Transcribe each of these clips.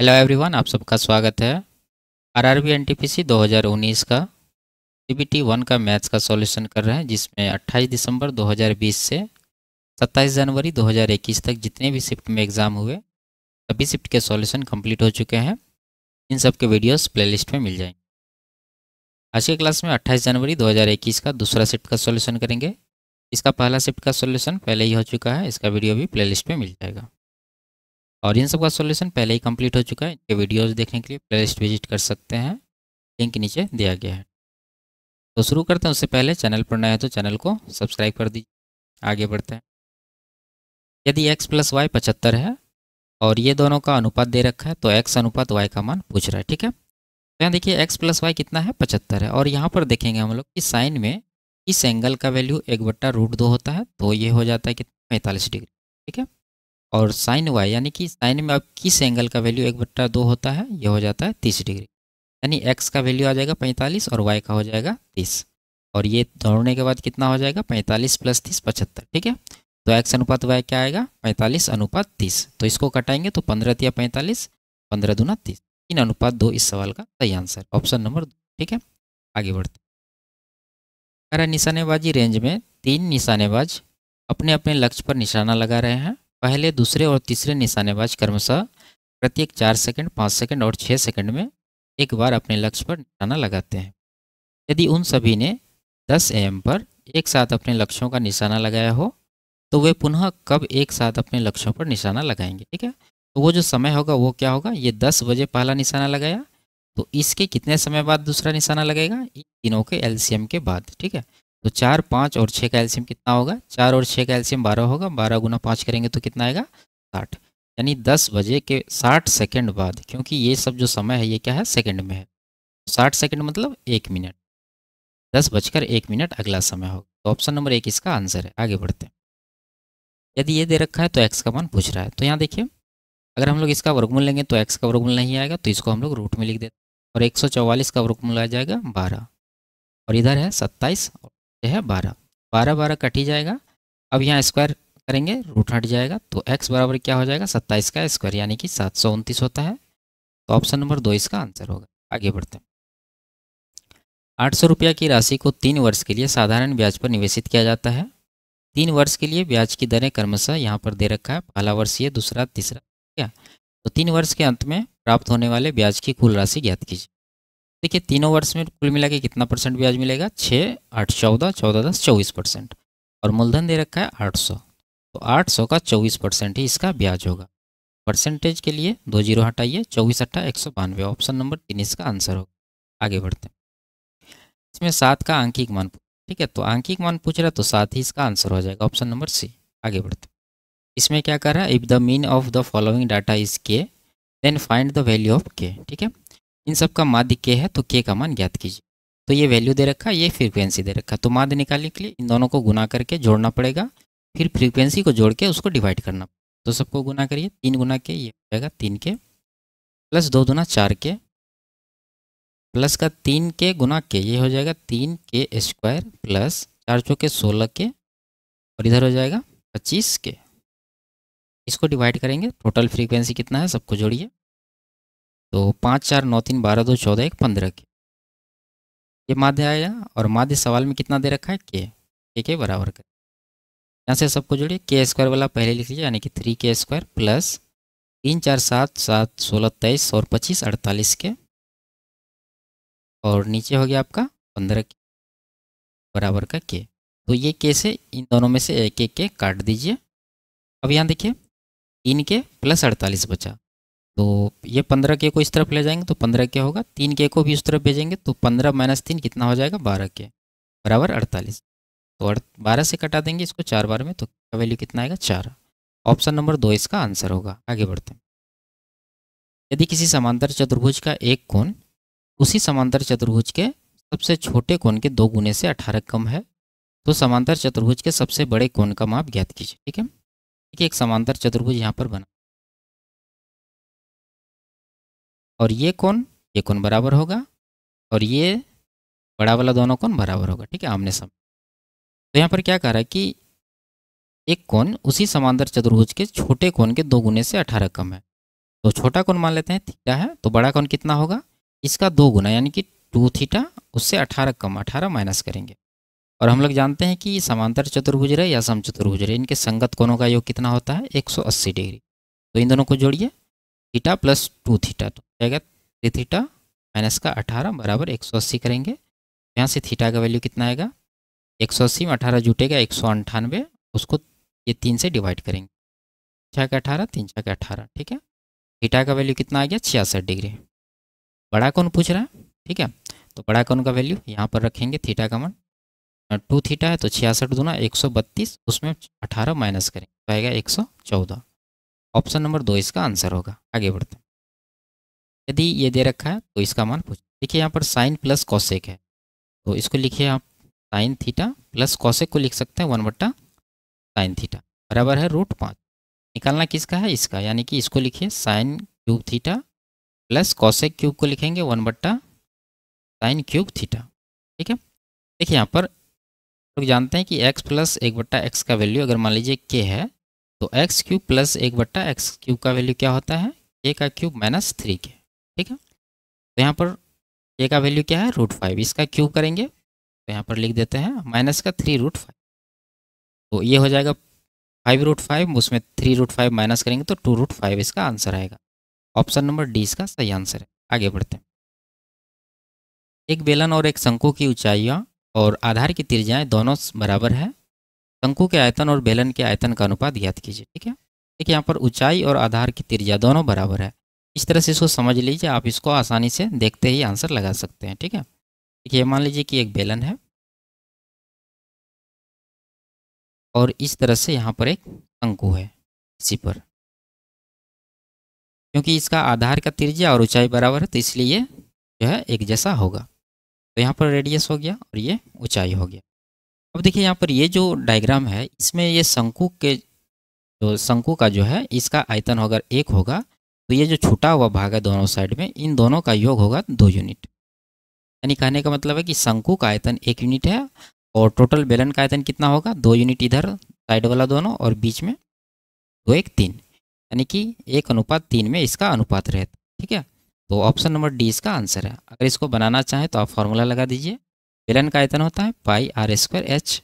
Hello everyone आप सबका स्वागत है आरआरबी एनटीपीसी 2019 का सीबीटी वन का मैथ्स का सॉल्यूशन कर रहे हैं जिसमें 28 दिसंबर 2020 से 27 जनवरी 2021 तक जितने भी शिफ्ट में एग्ज़ाम हुए सभी शिफ्ट के सॉल्यूशन कंप्लीट हो चुके हैं इन सब के वीडियोस प्लेलिस्ट में मिल जाएंगे आज के क्लास में 28 जनवरी दो का दूसरा शिफ्ट का सोल्यूशन करेंगे इसका पहला शिफ्ट का सोल्यूशन पहले ही हो चुका है इसका वीडियो भी प्ले में मिल जाएगा और इन सब का सॉल्यूशन पहले ही कंप्लीट हो चुका है इनके वीडियोस देखने के लिए प्लेलिस्ट विजिट कर सकते हैं लिंक नीचे दिया गया है तो शुरू करते हैं उससे पहले चैनल पर नए हैं तो चैनल को सब्सक्राइब कर दीजिए आगे बढ़ते हैं यदि x प्लस वाई पचहत्तर है और ये दोनों का अनुपात दे रखा है तो x अनुपात y का मान पूछ रहा है ठीक है तो यहाँ देखिए x प्लस वाई कितना है पचहत्तर है और यहाँ पर देखेंगे हम लोग कि साइन में इस एंगल का वैल्यू एक बट्टा रूट दो होता है तो ये हो जाता है कितना पैंतालीस डिग्री ठीक है और साइन वाई यानी कि साइन में अब किस एंगल का वैल्यू एक बट्टा दो होता है यह हो जाता है तीस डिग्री यानी एक्स का वैल्यू आ जाएगा पैंतालीस और वाई का हो जाएगा तीस और ये दौड़ने के बाद कितना हो जाएगा पैंतालीस प्लस तीस पचहत्तर ठीक है तो एक्स अनुपात वाई क्या आएगा पैंतालीस अनुपात तीस तो इसको कटाएंगे तो पंद्रह या पैंतालीस पंद्रह दूना तीस तीन अनुपात दो इस सवाल का सही आंसर ऑप्शन नंबर दो ठीक है आगे बढ़ते निशानेबाजी रेंज में तीन निशानेबाज अपने अपने लक्ष्य पर निशाना लगा रहे हैं पहले दूसरे और तीसरे निशानेबाज क्रमशः प्रत्येक चार सेकंड, पाँच सेकंड और छः सेकंड में एक बार अपने लक्ष्य पर निशाना लगाते हैं यदि उन सभी ने 10 एम पर एक साथ अपने लक्ष्यों का निशाना लगाया हो तो वे पुनः कब एक साथ अपने लक्ष्यों पर निशाना लगाएंगे ठीक है तो वो जो समय होगा वो क्या होगा ये दस बजे पहला निशाना लगाया तो इसके कितने समय बाद दूसरा निशाना लगेगा इन तीनों के एलसीएम के बाद ठीक है तो चार पाँच और छः का एल्शियम कितना होगा चार और छः का एल्शियम बारह होगा बारह गुना पाँच करेंगे तो कितना आएगा साठ यानी दस बजे के साठ सेकेंड बाद क्योंकि ये सब जो समय है ये क्या है सेकेंड में है साठ सेकेंड मतलब एक मिनट दस बजकर एक मिनट अगला समय होगा तो ऑप्शन नंबर एक इसका आंसर है आगे बढ़ते हैं यदि ये दे रखा है तो एक्स का मान पूछ रहा है तो यहाँ देखिए अगर हम लोग इसका वर्गमूल लेंगे तो एक्स का वर्गमूल नहीं आएगा तो इसको हम लोग रूट में लिख देते हैं और एक सौ चौवालीस का वर्गमूल आ जाएगा बारह और इधर है सत्ताईस और यह है बारह बारह बारह कट ही जाएगा अब यहाँ स्क्वायर करेंगे रूट हट जाएगा तो एक्स बराबर क्या हो जाएगा सत्ताईस का स्क्वायर यानी कि सात सौ उनतीस होता है तो ऑप्शन नंबर दो इसका आंसर होगा आगे बढ़ते हैं आठ सौ रुपया की राशि को तीन वर्ष के लिए साधारण ब्याज पर निवेशित किया जाता है तीन वर्ष के लिए ब्याज की दरें क्रमशः यहाँ पर दे रखा है पहला वर्ष ये दूसरा तीसरा क्या तो तीन वर्ष के अंत में प्राप्त होने वाले ब्याज की कुल राशि ज्ञात कीजिए देखिए तीनों वर्ष में कुल मिला के कितना परसेंट ब्याज मिलेगा छः आठ चौदह चौदह दस चौबीस परसेंट और मूलधन दे रखा है आठ सौ तो आठ सौ का चौबीस परसेंट ही इसका ब्याज होगा परसेंटेज के लिए दो जीरो हटाइए चौबीस अट्ठा एक सौ बानवे ऑप्शन नंबर तीन इसका आंसर होगा आगे बढ़ते हैं इसमें सात का आंकिक मान ठीक है तो आंकिक मान पूछ रहा है तो सात ही इसका आंसर हो जाएगा ऑप्शन नंबर सी आगे बढ़ते हैं इसमें क्या कर रहा है if the mean of the following data is K then find the value of K ठीक है इन सब का माध्य के है तो के का मान ज्ञात कीजिए तो ये वैल्यू दे रखा है ये फ्रीक्वेंसी दे रखा तो माध्य निकालने के लिए इन दोनों को गुना करके जोड़ना पड़ेगा फिर फ्रीक्वेंसी को जोड़ के उसको डिवाइड करना तो सबको गुना करिए तीन गुना के ये हो जाएगा तीन के प्लस दो गुना चार के प्लस का तीन के गुना के ये हो जाएगा तीन के स्क्वायर प्लस चार चौके सोलह के और इधर हो जाएगा पच्चीस के इसको डिवाइड करेंगे टोटल फ्रीक्वेंसी कितना है सबको जोड़िए तो पाँच चार नौ तीन बारह दो चौदह एक पंद्रह के ये माध्य आया और माध्य सवाल में कितना दे रखा है के के के बराबर कर यहाँ से सबको जोड़िए के स्क्वायर वाला पहले लिख लीजिए यानी कि थ्री के स्क्वायर प्लस तीन चार सात सात सोलह तेईस और पच्चीस अड़तालीस के और नीचे हो गया आपका पंद्रह के बराबर का के तो ये के से इन दोनों में से एक एक के काट दीजिए अब यहाँ देखिए तीन के प्लस अड़तालीस बचा तो ये पंद्रह के को इस तरफ ले जाएंगे तो पंद्रह के होगा तीन के को भी इस तरफ भेजेंगे तो पंद्रह माइनस तीन कितना हो जाएगा बारह के बराबर अड़तालीस तो बारह से कटा देंगे इसको चार बार में तो का वैल्यू कितना आएगा चार ऑप्शन नंबर दो इसका आंसर होगा आगे बढ़ते हैं यदि किसी समांतर चतुर्भुज का एक कोण उसी समांतर चतुर्भुज के सबसे छोटे कोण के दो गुने से अठारह कम है तो समांतर चतुर्भुज के सबसे बड़े कोण का माप ज्ञात कीजिए ठीक है ठीक है एक समांतर चतुर्भुज यहाँ पर बना और ये कौन ये कौन बराबर होगा और ये बड़ा वाला दोनों कौन बराबर होगा ठीक है आमने सामने तो यहाँ पर क्या कह रहा है कि एक कौन उसी समांतर चतुर्भुज के छोटे कौन के दो गुने से अठारह कम है तो छोटा कौन मान लेते हैं थीटा है तो बड़ा कौन कितना होगा इसका दो गुना यानी कि टू थीटा उससे अठारह कम अठारह माइनस करेंगे और हम लोग जानते हैं कि समांतर चतुर्भुज रहे या सम चतुर्भुज रहे इनके संगत कोनों का योग कितना होता है 180 डिग्री तो इन दोनों को जोड़िए थीटा प्लस टू थीटा तो जाएगा थ्री थीटा माइनस का अठारह बराबर एक सौ अस्सी करेंगे यहाँ से थीटा का वैल्यू कितना आएगा एक सौ अस्सी में अठारह जुटेगा एक सौ अंठानवे उसको ये तीन से डिवाइड करेंगे छः का अठारह तीन छः का अठारह ठीक है थीटा का वैल्यू कितना आ गया छियासठ डिग्री बड़ा कौन पूछ रहा है ठीक है तो बड़ा कौन का वैल्यू यहाँ पर रखेंगे थीटा का मन टू थीटा है तो छियासठ दूना एक सौ बत्तीस उसमें अठारह माइनस करेंगे तो आएगा एक सौ चौदह ऑप्शन नंबर दो इसका आंसर होगा आगे बढ़ते हैं यदि ये दे रखा है तो इसका मान पूछ देखिए यहाँ पर साइन प्लस कौशिक है तो इसको लिखिए आप साइन थीटा प्लस कौशिक को लिख सकते हैं वन बट्टा साइन थीटा बराबर है रूट पाँच निकालना किसका है इसका यानी कि इसको लिखिए sine cube theta plus cos cube को लिखेंगे वन बट्टा साइन क्यूब थीटा ठीक है देखिए यहाँ पर लोग जानते हैं कि एक्स प्लस एक बट्टा एक्स का वैल्यू अगर मान लीजिए के है तो एक्स क्यूब प्लस एक बट्टा एक्स क्यूब का वैल्यू क्या होता है के का क्यूब माइनस थ्री के ठीक है तो यहाँ पर ए का वैल्यू क्या है रूट फाइव इसका क्यूब करेंगे तो यहाँ पर लिख देते हैं माइनस का थ्री रूट फाइव तो ये हो जाएगा फाइव रूट फाइव उसमें थ्री रूट फाइव माइनस करेंगे तो टू रूट फाइव इसका आंसर आएगा ऑप्शन नंबर डी इसका सही आंसर है आगे बढ़ते हैं एक बेलन और एक शंकु की ऊंचाइयाँ और आधार की त्रिज्याएँ दोनों बराबर है शंकु के आयतन और बेलन के आयतन का अनुपात ज्ञात कीजिए ठीक है देखिए यहाँ पर ऊंचाई और आधार की त्रिज्या दोनों बराबर है इस तरह से इसको समझ लीजिए आप इसको आसानी से देखते ही आंसर लगा सकते हैं ठीक है देखिए मान लीजिए कि एक बेलन है और इस तरह से यहाँ पर एक अंकु है इसी पर क्योंकि इसका आधार का त्रिज्या और ऊंचाई बराबर है तो इसलिए ये जो है एक जैसा होगा तो यहाँ पर रेडियस हो गया और ये ऊंचाई हो गया अब देखिए यहाँ पर ये जो डायग्राम है इसमें ये शंकु के जो शंकु का जो है इसका आयतन अगर एक होगा तो ये जो छूटा हुआ भाग है दोनों साइड में इन दोनों का योग होगा दो यूनिट यानी कहने का मतलब है कि शंकु का आयतन एक यूनिट है और टोटल बेलन का आयतन कितना होगा दो यूनिट इधर साइड वाला दोनों और बीच में दो एक तीन यानी कि एक अनुपात तीन में इसका अनुपात रहता ठीक है तो ऑप्शन नंबर डी इसका आंसर है अगर इसको बनाना चाहें तो आप फॉर्मूला लगा दीजिए बेलन का आयतन होता है पाई आर स्क्वायर एच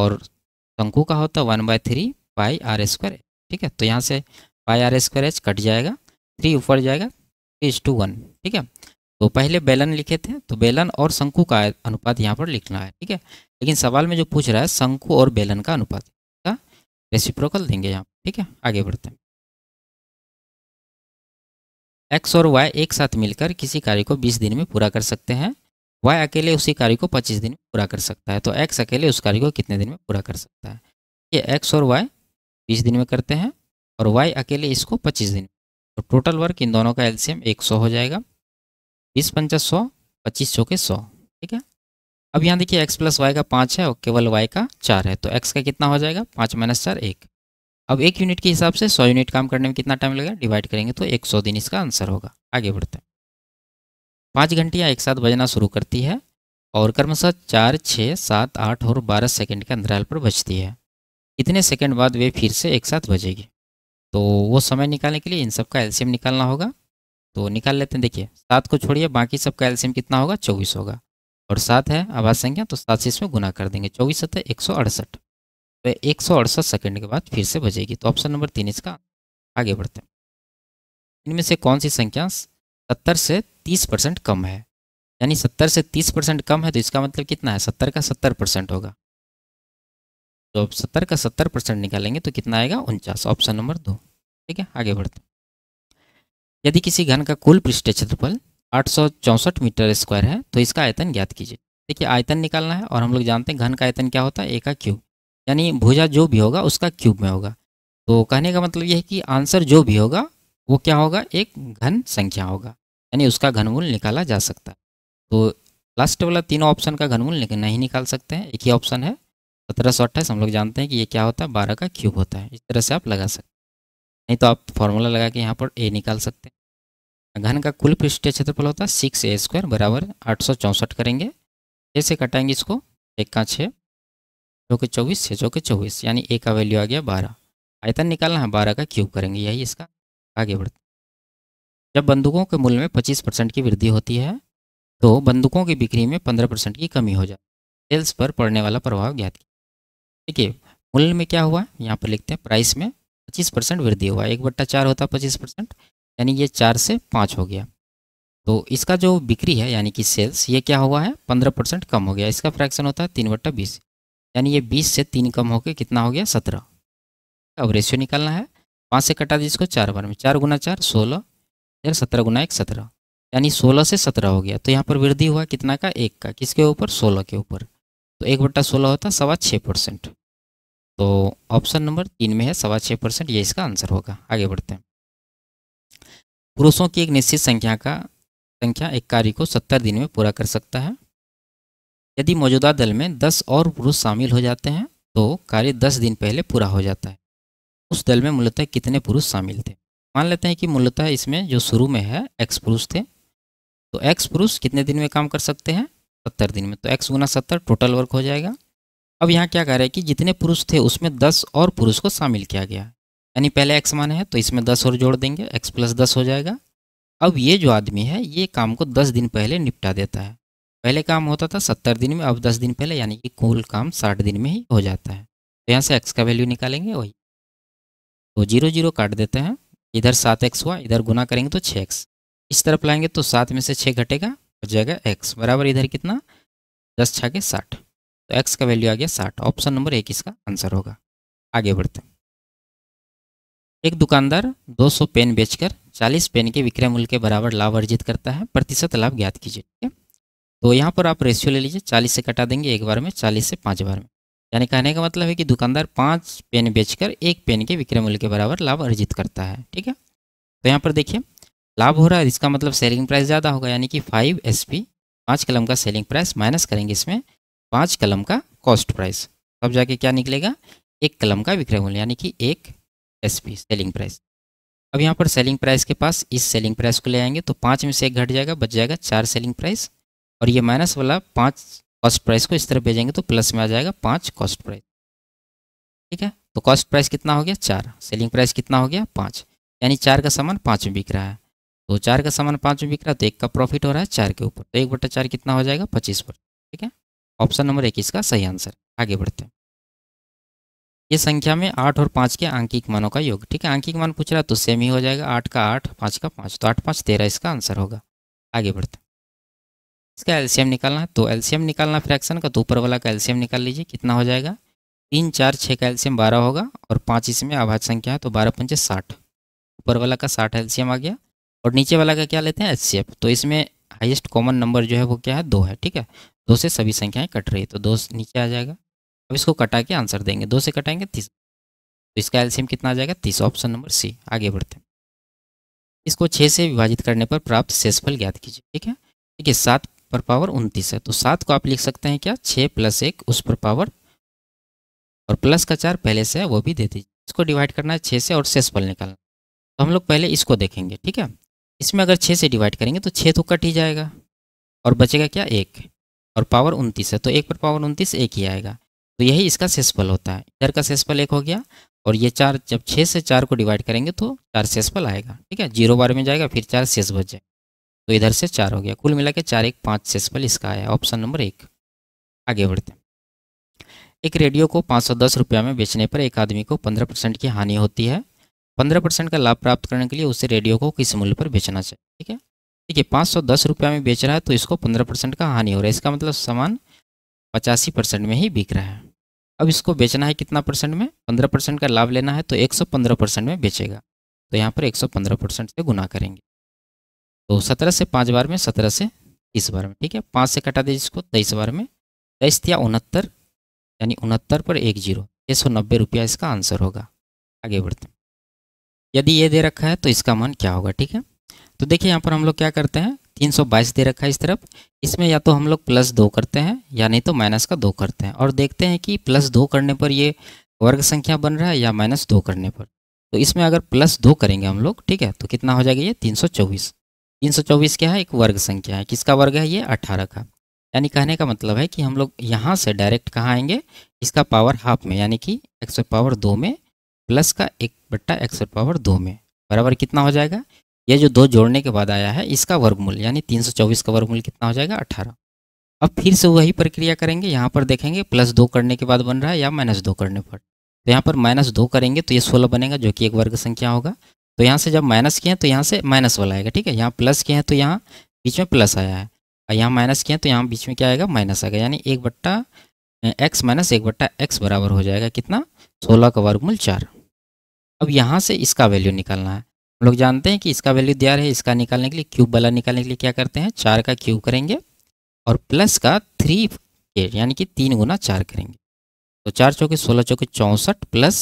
और शंकु का होता है one by three pi r square ठीक है तो यहाँ से pi r square h cut जाएगा थ्री ऊपर जाएगा इज टू वन ठीक है तो पहले बेलन लिखे थे तो बेलन और शंकु का अनुपात यहाँ पर लिखना है ठीक है लेकिन सवाल में जो पूछ रहा है शंकु और बेलन का अनुपात का रेसिप्रोकल देंगे यहाँ ठीक है आगे बढ़ते हैं एक्स और वाई एक साथ मिलकर किसी कार्य को 20 दिन में पूरा कर सकते हैं वाई अकेले उसी कार्य को 25 दिन में पूरा कर सकता है तो एक्स अकेले उस कार्य को कितने दिन में पूरा कर सकता है ये एक्स और वाई 20 दिन में करते हैं और वाई अकेले इसको 25 दिन तो टोटल वर्क इन दोनों का एलसीएम 100 हो जाएगा बीस पंचा सौ पच्चीस चौके सौ ठीक है अब यहाँ देखिए एक्स प्लस वाई का पाँच है और केवल वाई का चार है तो एक्स का कितना हो जाएगा पाँच माइनस चार एक अब एक यूनिट के हिसाब से सौ यूनिट काम करने में कितना टाइम लगेगा डिवाइड करेंगे तो एक सौ दिन इसका आंसर होगा आगे बढ़ते हैं पाँच घंटियाँ एक साथ बजना शुरू करती है और क्रमशः चार छः सात आठ और बारह सेकेंड के अंतराल पर बजती है इतने सेकेंड बाद वे फिर से एक साथ बजेगी तो वो समय निकालने के लिए इन सब का एल्शियम निकालना होगा तो निकाल लेते हैं देखिए सात को छोड़िए बाकी सब का एल्शियम कितना होगा चौबीस होगा और सात है आवाज संख्या तो सात से इसमें गुना कर देंगे चौबीस सत्य एक सौ अड़सठ तो एक सौ अड़सठ सेकेंड के बाद फिर से बजेगी तो ऑप्शन नंबर तीन इसका आगे बढ़ते हैं इनमें से कौन सी संख्या सत्तर से तीस परसेंट कम है यानी सत्तर से तीस परसेंट कम है तो इसका मतलब कितना है सत्तर का सत्तर परसेंट होगा तो अब सत्तर का सत्तर परसेंट निकालेंगे तो कितना आएगा उनचास ऑप्शन नंबर दो ठीक है आगे बढ़ते यदि किसी घन का कुल पृष्ठ क्षेत्रफल आठ मीटर स्क्वायर है तो इसका आयतन ज्ञात कीजिए देखिए आयतन निकालना है और हम लोग जानते हैं घन का आयतन क्या होता है ए का क्यूब यानी भुजा जो भी होगा उसका क्यूब में होगा तो कहने का मतलब यह है कि आंसर जो भी होगा वो क्या होगा एक घन संख्या होगा यानी उसका घनमूल निकाला जा सकता है तो लास्ट वाला तीनों ऑप्शन का घनमूल नहीं निकाल सकते हैं एक ही ऑप्शन है सत्रह सौ अट्ठाईस हम लोग जानते हैं कि ये क्या होता है बारह का क्यूब होता है इस तरह से आप लगा सकते हैं नहीं तो आप फॉर्मूला लगा के यहाँ पर ए निकाल सकते हैं घन का कुल पृष्ठीय क्षेत्रफल होता है सिक्स ए स्क्वायर बराबर आठ सौ चौंसठ करेंगे ऐसे कटाएंगे इसको एक का छः जो के चौबीस छः चौके चौबीस यानी ए का वैल्यू आ गया बारह आयतन निकालना है बारह का क्यूब करेंगे यही इसका आगे बढ़ते जब बंदूकों के मूल्य में पच्चीस परसेंट की वृद्धि होती है तो बंदूकों की बिक्री में पंद्रह परसेंट की कमी हो जाती है सेल्स पर पड़ने वाला प्रभाव ज्ञात किया देखिए मूल्य में क्या हुआ यहाँ पर लिखते हैं प्राइस में पच्चीस परसेंट वृद्धि हुआ एक बट्टा चार होता पच्चीस परसेंट यानी ये चार से पाँच हो गया तो इसका जो बिक्री है यानी कि सेल्स ये क्या हुआ है पंद्रह परसेंट कम हो गया इसका फ्रैक्शन होता है तीन बट्टा बीस यानी ये बीस से तीन कम होकर कितना हो गया सत्रह अब रेशियो निकालना है पाँच से कटा दीजिए इसको चार बार में चार गुना चार सोलह यार सत्रह गुना एक सत्रह यानी सोलह से सत्रह हो गया तो यहाँ पर वृद्धि हुआ कितना का एक का किसके ऊपर सोलह के ऊपर तो एक बट्टा सोलह होता है सवा छः परसेंट तो ऑप्शन नंबर तीन में है सवा छः परसेंट ये इसका आंसर होगा आगे बढ़ते हैं पुरुषों की एक निश्चित संख्या का संख्या एक कार्य को सत्तर दिन में पूरा कर सकता है यदि मौजूदा दल में दस और पुरुष शामिल हो जाते हैं तो कार्य दस दिन पहले पूरा हो जाता है उस दल में मूलतः कितने पुरुष शामिल थे मान लेते हैं कि मूलतः इसमें जो शुरू में है एक्स पुरुष थे तो एक्स पुरुष कितने दिन में काम कर सकते हैं सत्तर दिन में तो एक्स गुना सत्तर टोटल वर्क हो जाएगा अब यहाँ क्या कह रहे हैं कि जितने पुरुष थे उसमें दस और पुरुष को शामिल किया गया यानी पहले एक्स माने है तो इसमें दस और जोड़ देंगे एक्स प्लस दस हो जाएगा अब ये जो आदमी है ये काम को दस दिन पहले निपटा देता है पहले काम होता था सत्तर दिन में अब दस दिन पहले यानी कि कुल काम साठ दिन में ही हो जाता है तो यहाँ से एक्स का वैल्यू निकालेंगे वही तो जीरो जीरो काट देते हैं इधर सात एक्स हुआ इधर गुना करेंगे तो छः एक्स इस तरफ लाएंगे तो सात में से छः घटेगा हो जाएगा एक्स बराबर इधर कितना दस छः के साठ तो एक्स का वैल्यू आ गया साठ ऑप्शन नंबर एक इसका आंसर होगा आगे बढ़ते हैं एक दुकानदार 200 पेन बेचकर 40 पेन के विक्रय मूल्य के बराबर लाभ अर्जित करता है प्रतिशत लाभ ज्ञात कीजिए ठीक है तो यहाँ पर आप रेशियो ले लीजिए 40 से कटा देंगे एक बार में 40 से पाँच बार में यानी कहने का मतलब है कि दुकानदार पाँच पेन बेचकर एक पेन के विक्रय मूल्य के बराबर लाभ अर्जित करता है ठीक है तो यहाँ पर देखिए लाभ हो रहा है इसका मतलब सेलिंग प्राइस ज़्यादा होगा यानी कि फाइव एस पी पाँच कलम का सेलिंग प्राइस माइनस करेंगे इसमें पाँच कलम का कॉस्ट प्राइस तब जाके क्या निकलेगा एक कलम का विक्रय मूल्य यानी कि एक एस पी सेलिंग प्राइस अब यहाँ पर सेलिंग प्राइस के पास इस सेलिंग प्राइस को ले आएंगे तो पाँच में से एक घट जाएगा बच जाएगा चार सेलिंग प्राइस और ये माइनस वाला पाँच कॉस्ट प्राइस को इस तरह भेजेंगे तो प्लस में आ जाएगा पाँच कॉस्ट प्राइस ठीक है तो कॉस्ट प्राइस कितना हो गया चार सेलिंग प्राइस कितना हो गया पाँच यानी चार का सामान पाँच में बिक रहा है तो चार का सामान पाँच में बिक रहा है तो एक का प्रॉफिट हो रहा है चार के ऊपर तो एक बट्टा चार कितना हो जाएगा पच्चीस पर ठीक है ऑप्शन नंबर एक इसका सही आंसर आगे बढ़ते हैं ये संख्या में आठ और पाँच के आंकिक मानों का योग ठीक है आंकिक मान पूछ रहा है तो सेम ही हो जाएगा आठ का आठ पाँच का पाँच तो आठ पाँच तेरह इसका आंसर होगा आगे बढ़ते हैं इसका एलसीएम निकालना है तो एलसीएम निकालना फ्रैक्शन का तो ऊपर वाला का एलसीएम निकाल लीजिए कितना हो जाएगा तीन चार छः का एलसीएम बारह होगा और पाँच इसमें आभाज संख्या है तो बारह पंचे साठ ऊपर वाला का साठ एलसीएम आ गया और नीचे वाला का क्या लेते हैं एच तो इसमें हाइएस्ट कॉमन नंबर जो है वो क्या है दो है ठीक है दो से सभी संख्याएं कट रही है तो दो नीचे आ जाएगा अब इसको कटा के आंसर देंगे दो से कटाएंगे तीस तो इसका एल्सियम कितना आ जाएगा तीस ऑप्शन नंबर सी आगे बढ़ते हैं इसको छः से विभाजित करने पर प्राप्त शेषफल ज्ञात कीजिए ठीक है ठीक है सात पर पावर उनतीस है तो सात को आप लिख सकते हैं क्या छः प्लस एक उस पर पावर और प्लस का चार पहले से है वो भी दे दीजिए इसको डिवाइड करना है छः से और शेषफल निकालना तो हम लोग पहले इसको देखेंगे ठीक है इसमें अगर छः से डिवाइड करेंगे तो छः तो कट ही जाएगा और बचेगा क्या एक और पावर उनतीस है तो एक पर पावर उनतीस एक ही आएगा तो यही इसका सेसफल होता है इधर का सेसफल एक हो गया और ये चार जब छः से चार को डिवाइड करेंगे तो चार सेसफल आएगा ठीक है जीरो बार में जाएगा फिर चार शेष बच जाएगा तो इधर से चार हो गया कुल मिला के चार एक पाँच सेसफल इसका आया ऑप्शन नंबर एक आगे बढ़ते हैं एक रेडियो को पाँच सौ दस रुपया में बेचने पर एक आदमी को पंद्रह परसेंट की हानि होती है पंद्रह परसेंट का लाभ प्राप्त करने के लिए उसे रेडियो को किस मूल्य पर बेचना चाहिए ठीक है ठीक है पाँच सौ दस रुपया में बेच रहा है तो इसको पंद्रह परसेंट का हानि हो रहा है इसका मतलब सामान पचासी परसेंट में ही बिक रहा है अब इसको बेचना है कितना परसेंट में पंद्रह परसेंट का लाभ लेना है तो एक सौ पंद्रह परसेंट में बेचेगा तो यहाँ पर एक सौ पंद्रह परसेंट से गुना करेंगे तो सत्रह से पाँच बार में सत्रह से तीस बार में ठीक है पाँच से कटा दीजिए इसको तेईस बार में तेईस या उनहत्तर यानी उनहत्तर पर एक जीरो छः सौ नब्बे रुपया इसका आंसर होगा आगे बढ़ते हैं यदि ये दे रखा है तो इसका मान क्या होगा ठीक है तो देखिए यहाँ पर हम लोग क्या करते हैं 322 दे रखा है इस तरफ इसमें या तो हम लोग प्लस दो करते हैं या नहीं तो माइनस का दो करते हैं और देखते हैं कि प्लस दो करने पर ये वर्ग संख्या बन रहा है या माइनस दो करने पर तो इसमें अगर प्लस दो करेंगे हम लोग ठीक है तो कितना हो जाएगा ये 324 324 क्या है एक वर्ग संख्या है किसका वर्ग है ये अठारह का यानी कहने का मतलब है कि हम लोग यहाँ से डायरेक्ट कहाँ आएंगे इसका पावर हाफ में यानी कि एक्स पावर दो में प्लस का एक बट्टा एक्स पावर दो में बराबर कितना हो जाएगा ये जो दो जोड़ने के बाद आया है इसका वर्गमूल यानी तीन सौ चौबीस का वर्गमूल कितना हो जाएगा अठारह अब फिर से वही प्रक्रिया करेंगे यहाँ पर देखेंगे प्लस दो करने के बाद बन रहा है या माइनस दो करने पर तो यहाँ पर माइनस दो करेंगे तो ये सोलह बनेगा जो कि एक वर्ग संख्या होगा तो यहाँ से जब माइनस किए हैं तो यहाँ से माइनस वाला आएगा ठीक है यहाँ प्लस किए हैं तो यहाँ बीच में प्लस आया है और यहाँ माइनस किए हैं तो यहाँ बीच में क्या आएगा माइनस आएगा यानी एक बट्टा एक्स माइनस एक बट्टा एक्स बराबर हो जाएगा कितना सोलह का वर्गमूल चार अब यहाँ से इसका वैल्यू निकालना है हम लोग जानते हैं कि इसका वैल्यू दिया है इसका निकालने के लिए क्यूब वाला निकालने के लिए क्या करते हैं चार का क्यूब करेंगे और प्लस का थ्री यानी कि तीन गुना चार करेंगे तो चार चौके सोलह चौके चौंसठ प्लस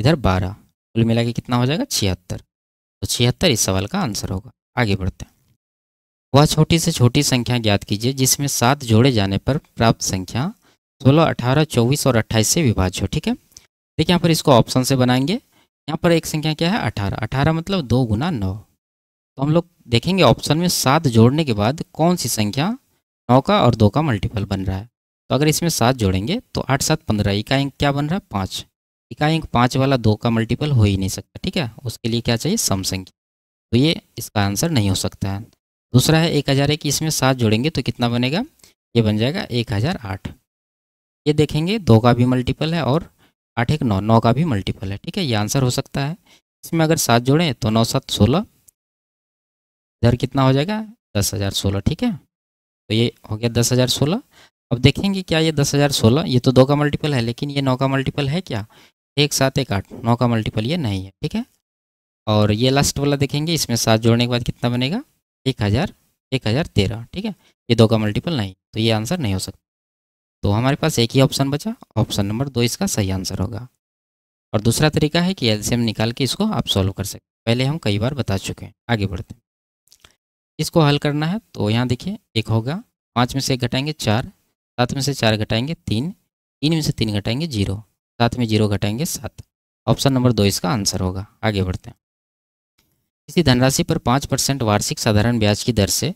इधर बारह कुल मिला के कितना हो जाएगा छिहत्तर तो छिहत्तर इस सवाल का आंसर होगा आगे बढ़ते हैं वह छोटी से छोटी संख्या ज्ञात कीजिए जिसमें सात जोड़े जाने पर प्राप्त संख्या सोलह अठारह चौबीस और अट्ठाईस से विभाज्य हो ठीक है देखिए यहाँ पर इसको ऑप्शन से बनाएंगे यहाँ पर एक संख्या क्या है अठारह अठारह मतलब दो गुना नौ तो हम लोग देखेंगे ऑप्शन में सात जोड़ने के बाद कौन सी संख्या नौ का और दो का मल्टीपल बन रहा है तो अगर इसमें सात जोड़ेंगे तो आठ सात पंद्रह इकाई अंक क्या बन रहा है पाँच इकाई अंक पाँच वाला दो का मल्टीपल हो ही नहीं सकता ठीक है उसके लिए क्या चाहिए सम संख्या तो ये इसका आंसर नहीं हो सकता है दूसरा है एक हज़ार एक इसमें सात जोड़ेंगे तो कितना बनेगा ये बन जाएगा एक हज़ार आठ ये देखेंगे दो का भी मल्टीपल है और आठ एक नौ नौ का भी मल्टीपल है ठीक है ये आंसर हो सकता है इसमें अगर सात जोड़ें तो नौ सात सोलह इधर कितना हो जाएगा दस हज़ार सोलह ठीक है तो ये हो गया दस हज़ार सोलह अब देखेंगे क्या ये दस हज़ार सोलह ये तो दो का मल्टीपल है लेकिन ये नौ का मल्टीपल है क्या एक सात एक आठ नौ का मल्टीपल ये नहीं है ठीक है और ये लास्ट वाला देखेंगे इसमें सात जोड़ने के बाद कितना बनेगा एक हज़ार एक हज़ार तेरह ठीक है ये दो का मल्टीपल नहीं तो ये आंसर नहीं हो सकता तो हमारे पास एक ही ऑप्शन बचा ऑप्शन नंबर दो इसका सही आंसर होगा और दूसरा तरीका है कि एलसीएम निकाल के इसको आप सॉल्व कर सकते पहले हम कई बार बता चुके हैं आगे बढ़ते हैं इसको हल करना है तो यहाँ देखिए एक होगा पाँच में से एक घटाएंगे चार सात में से चार घटाएंगे तीन तीन में से तीन घटाएंगे जीरो सात में जीरो घटाएंगे सात ऑप्शन नंबर दो इसका आंसर होगा आगे बढ़ते हैं इसी धनराशि पर पाँच परसेंट वार्षिक साधारण ब्याज की दर से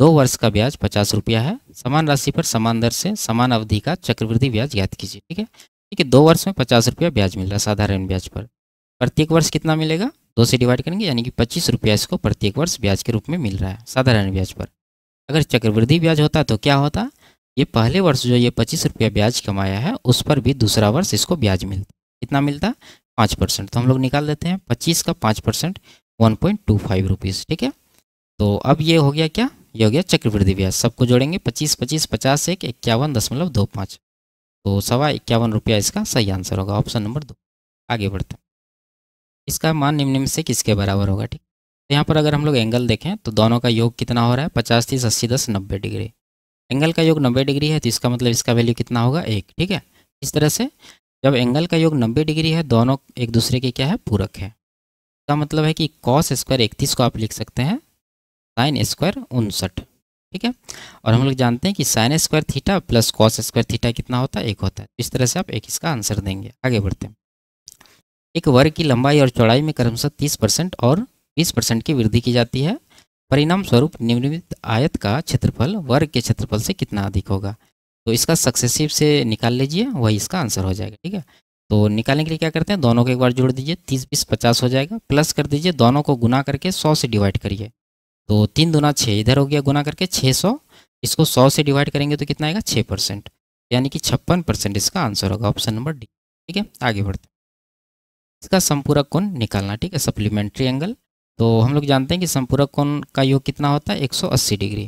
दो वर्ष का ब्याज पचास रुपया है समान राशि पर समान दर से समान अवधि का चक्रवृद्धि ब्याज ज्ञात कीजिए ठीक है ठीक है दो वर्ष में पचास रुपया ब्याज मिल रहा है साधारण ब्याज पर प्रत्येक वर्ष कितना मिलेगा दो से डिवाइड करेंगे यानी कि पच्चीस रुपया इसको प्रत्येक वर्ष ब्याज के रूप में मिल रहा है साधारण ब्याज पर अगर चक्रवृद्धि ब्याज होता तो क्या होता ये पहले वर्ष जो ये पच्चीस रुपया ब्याज कमाया है उस पर भी दूसरा वर्ष इसको ब्याज मिलता कितना मिलता पाँच परसेंट तो हम लोग निकाल देते हैं पच्चीस का पाँच percent one point two five rupees ठीक है तो अब ये हो गया क्या ये हो गया चक्रवृद्धि ब्याज सबको जोड़ेंगे पच्चीस पच्चीस पचास एक इक्यावन दशमलव दो पाँच तो सवा इक्यावन रुपया इसका सही आंसर होगा ऑप्शन नंबर दो आगे बढ़ते हैं इसका मान निम्न में से किसके बराबर होगा ठीक तो यहाँ पर अगर हम लोग एंगल देखें तो दोनों का योग कितना हो रहा है पचास तीस अस्सी दस नब्बे डिग्री एंगल का योग नब्बे डिग्री है तो इसका मतलब इसका वैल्यू कितना होगा एक ठीक है इस तरह से जब एंगल का योग नब्बे डिग्री है दोनों एक दूसरे के क्या है पूरक है इसका मतलब है कि कॉस स्क्वायर इकतीस को आप लिख सकते हैं साइन स्क्वायर उनसठ ठीक है और हम हम्म। लोग जानते हैं कि sine square theta plus cos square theta कितना होता है एक होता है इस तरह से आप एक इसका आंसर देंगे आगे बढ़ते हैं एक वर्ग की लंबाई और चौड़ाई में क्रमशः तीस परसेंट और बीस परसेंट की वृद्धि की जाती है परिणाम स्वरूप निम्नलिखित आयत का क्षेत्रफल वर्ग के क्षेत्रफल से कितना अधिक होगा तो इसका सक्सेसिव से निकाल लीजिए वही इसका आंसर हो जाएगा ठीक है तो निकालने के लिए क्या करते हैं दोनों को एक बार जोड़ दीजिए तीस बीस पचास हो जाएगा प्लस कर दीजिए दोनों को गुना करके सौ से डिवाइड करिए तो तीन दुना छः इधर हो गया गुना करके छः सौ इसको सौ से डिवाइड करेंगे तो कितना आएगा छः परसेंट यानी कि छप्पन परसेंट इसका आंसर होगा ऑप्शन नंबर डी ठीक है आगे बढ़ते इसका संपूरक कोण निकालना ठीक है सप्लीमेंट्री एंगल तो हम लोग जानते हैं कि संपूरक कोण का योग कितना होता है 180 डिग्री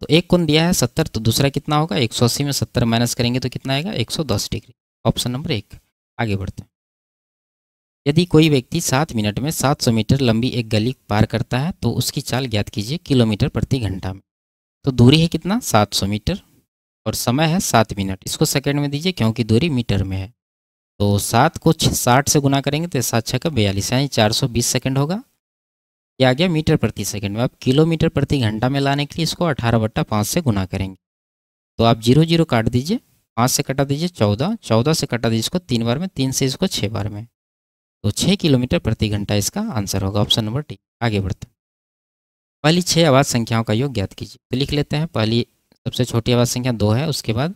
तो एक कोण दिया है 70 तो दूसरा कितना होगा 180 में 70 माइनस करेंगे तो कितना आएगा 110 डिग्री ऑप्शन नंबर एक आगे बढ़ते हैं यदि कोई व्यक्ति सात मिनट में 700 मीटर लंबी एक गली पार करता है तो उसकी चाल ज्ञात कीजिए किलोमीटर प्रति घंटा में तो दूरी है कितना 700 मीटर और समय है सात मिनट इसको सेकेंड में दीजिए क्योंकि दूरी मीटर में है तो सात को साठ से गुना करेंगे तो सात छः का बयालीस यानी चार सौ बीस सेकेंड होगा ये आ गया मीटर प्रति सेकेंड में आप किलोमीटर प्रति घंटा में लाने के लिए इसको अठारह बट्टा पाँच से गुना करेंगे तो आप जीरो जीरो काट दीजिए पाँच से कटा दीजिए चौदह चौदह से कटा दीजिए इसको तीन बार में तीन से इसको छः बार में तो छः किलोमीटर प्रति घंटा इसका आंसर होगा ऑप्शन नंबर डी आगे बढ़ते पहली छः आवाज़ संख्याओं का योग ज्ञात कीजिए तो लिख लेते हैं पहली सबसे छोटी आवाज़ संख्या दो है उसके बाद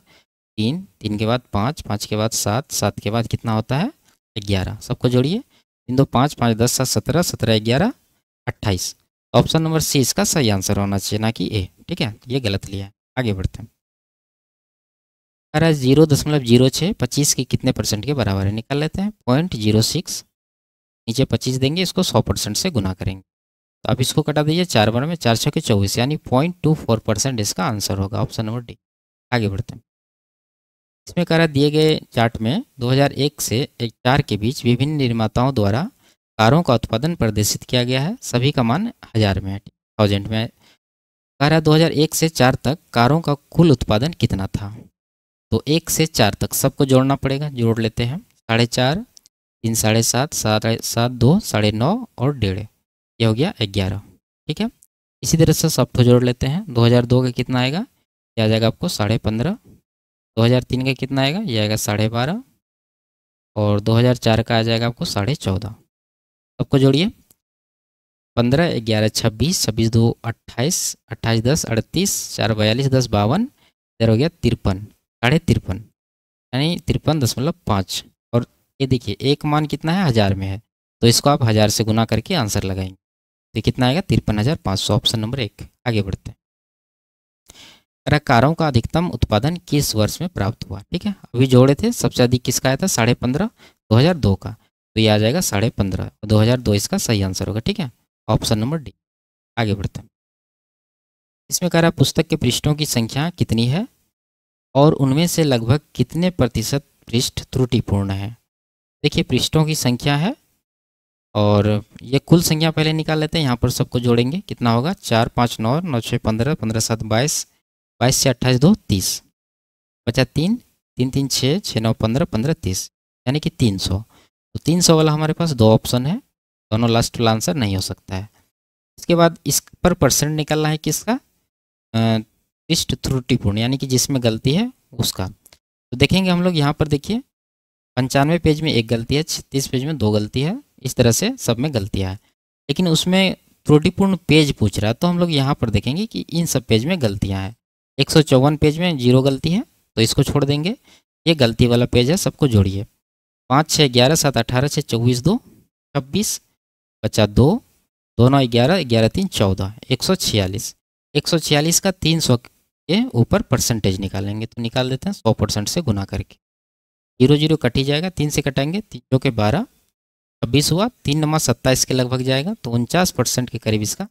तीन तीन के बाद पाँच पाँच के बाद सात सात के बाद कितना होता है ग्यारह सबको जोड़िए तीन दो पाँच पाँच दस सात सत्रह सत्रह ग्यारह अट्ठाईस ऑप्शन नंबर सी इसका सही आंसर होना चाहिए ना कि ए ठीक है ये गलत लिया है आगे बढ़ते हैं जीरो दशमलव जीरो छः पच्चीस के कितने परसेंट के बराबर है निकाल लेते हैं पॉइंट जीरो सिक्स नीचे पच्चीस देंगे इसको सौ परसेंट से गुना करेंगे तो आप इसको कटा दीजिए चार बार में चार सौ के चौबीस यानी पॉइंट टू फोर परसेंट इसका आंसर होगा ऑप्शन नंबर डी आगे बढ़ते हैं इसमें करा दिए गए चार्ट में 2001 से एक चार के बीच विभिन्न निर्माताओं द्वारा कारों का उत्पादन प्रदर्शित किया गया है सभी का मान हज़ार में है थाउजेंड में कह रहा है से चार तक कारों का कुल उत्पादन कितना था तो एक से चार तक सबको जोड़ना पड़ेगा जोड़ लेते हैं साढ़े चार तीन साढ़े सात सात सात दो साढ़े नौ और डेढ़ ये हो गया ग्यारह ठीक है इसी तरह से सबको जोड़ लेते हैं 2002 का कितना आएगा यह आ जाएगा आपको साढ़े पंद्रह दो का कितना आएगा यह आएगा साढ़े बारह और 2004 का आ जाएगा आपको साढ़े चौदह सबको जोड़िए पंद्रह ग्यारह छब्बीस छब्बीस दो अट्ठाईस अट्ठाईस दस अड़तीस चार बयालीस दस बावन इधर हो गया तिरपन साढ़े तिरपन यानी तिरपन दशमलव पाँच ये देखिए एक मान कितना है हज़ार में है तो इसको आप हज़ार से गुना करके आंसर लगाएंगे तो कितना आएगा तिरपन हज़ार पाँच सौ ऑप्शन नंबर एक आगे बढ़ते हैं रकारों का अधिकतम उत्पादन किस वर्ष में प्राप्त हुआ ठीक है अभी जोड़े थे सबसे अधिक किसका आया था साढ़े पंद्रह दो हज़ार दो का तो ये आ जाएगा साढ़े पंद्रह दो हज़ार दो इसका सही आंसर होगा ठीक है ऑप्शन नंबर डी आगे बढ़ते हैं इसमें कह रहा पुस्तक के पृष्ठों की संख्या कितनी है और उनमें से लगभग कितने प्रतिशत पृष्ठ त्रुटिपूर्ण है देखिए पृष्ठों की संख्या है और ये कुल संख्या पहले निकाल लेते हैं यहाँ पर सबको जोड़ेंगे कितना होगा चार पाँच नौ नौ छः पंद्रह पंद्रह सात बाईस बाईस से अट्ठाईस दो तीस बचा तीन तीन तीन छः छः नौ पंद्रह पंद्रह तीस यानी कि तीन सौ तो तीन सौ वाला हमारे पास दो ऑप्शन है दोनों लास्ट वाला आंसर नहीं हो सकता है इसके बाद इस पर परसेंट निकालना है किसका पृष्ठ त्रुटिपूर्ण यानी कि जिसमें गलती है उसका तो देखेंगे हम लोग यहाँ पर देखिए पंचानवे पेज में एक गलती है छत्तीस पेज में दो गलती है इस तरह से सब में गलतियाँ हैं लेकिन उसमें त्रुटिपूर्ण पेज पूछ रहा है तो हम लोग यहाँ पर देखेंगे कि इन सब पेज में गलतियाँ हैं एक पेज में जीरो गलती है तो इसको छोड़ देंगे ये गलती वाला पेज है सबको जोड़िए पाँच छः ग्यारह सात अठारह छः चौबीस दो छब्बीस पचास दो दो नौ ग्यारह ग्यारह तीन चौदह एक सौ छियालीस एक सौ छियालीस का तीन सौ के ऊपर परसेंटेज निकालेंगे तो निकाल देते हैं सौ परसेंट से गुना करके जीरो जीरो कट ही जाएगा तीन से कटाएंगे तीन जो के बारह छब्बीस हुआ तीन नंबर सत्ताईस के लगभग जाएगा तो उनचास परसेंट के करीब इसका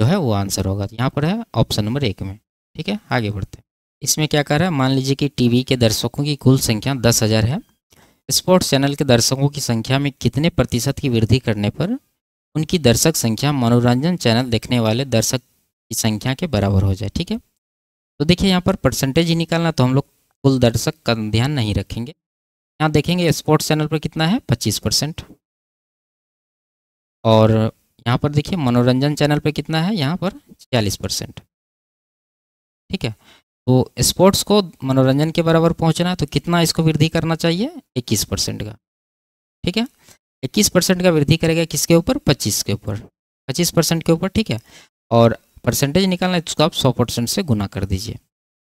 जो है वो आंसर होगा तो यहाँ पर है ऑप्शन नंबर एक में ठीक है आगे बढ़ते हैं इसमें क्या कर रहा है मान लीजिए कि टीवी के दर्शकों की कुल संख्या दस हज़ार है स्पोर्ट्स चैनल के दर्शकों की संख्या में कितने प्रतिशत की वृद्धि करने पर उनकी दर्शक संख्या मनोरंजन चैनल देखने वाले दर्शक की संख्या के बराबर हो जाए ठीक है तो देखिए यहाँ पर परसेंटेज ही निकालना तो हम लोग कुल दर्शक का ध्यान नहीं रखेंगे यहाँ देखेंगे स्पोर्ट्स चैनल पर कितना है पच्चीस परसेंट और यहाँ पर देखिए मनोरंजन चैनल पर कितना है यहाँ पर छियालीस परसेंट ठीक है तो स्पोर्ट्स को मनोरंजन के बराबर पहुँचना है तो कितना इसको वृद्धि करना चाहिए इक्कीस परसेंट का ठीक है इक्कीस परसेंट का वृद्धि करेगा किसके ऊपर पच्चीस के ऊपर पच्चीस परसेंट के ऊपर ठीक है और परसेंटेज निकालना है तो उसको आप सौ परसेंट से गुना कर दीजिए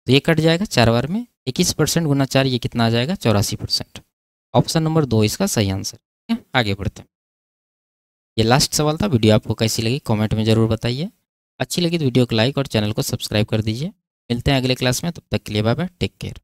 तो ये कट जाएगा चार बार में इक्कीस परसेंट गुना चार ये कितना आ जाएगा चौरासी परसेंट ऑप्शन नंबर दो इसका सही आंसर ठीक है आगे बढ़ते हैं ये लास्ट सवाल था वीडियो आपको कैसी लगी कमेंट में ज़रूर बताइए अच्छी लगी तो वीडियो को लाइक और चैनल को सब्सक्राइब कर दीजिए मिलते हैं अगले क्लास में तब तक के लिए बाय बाय टेक केयर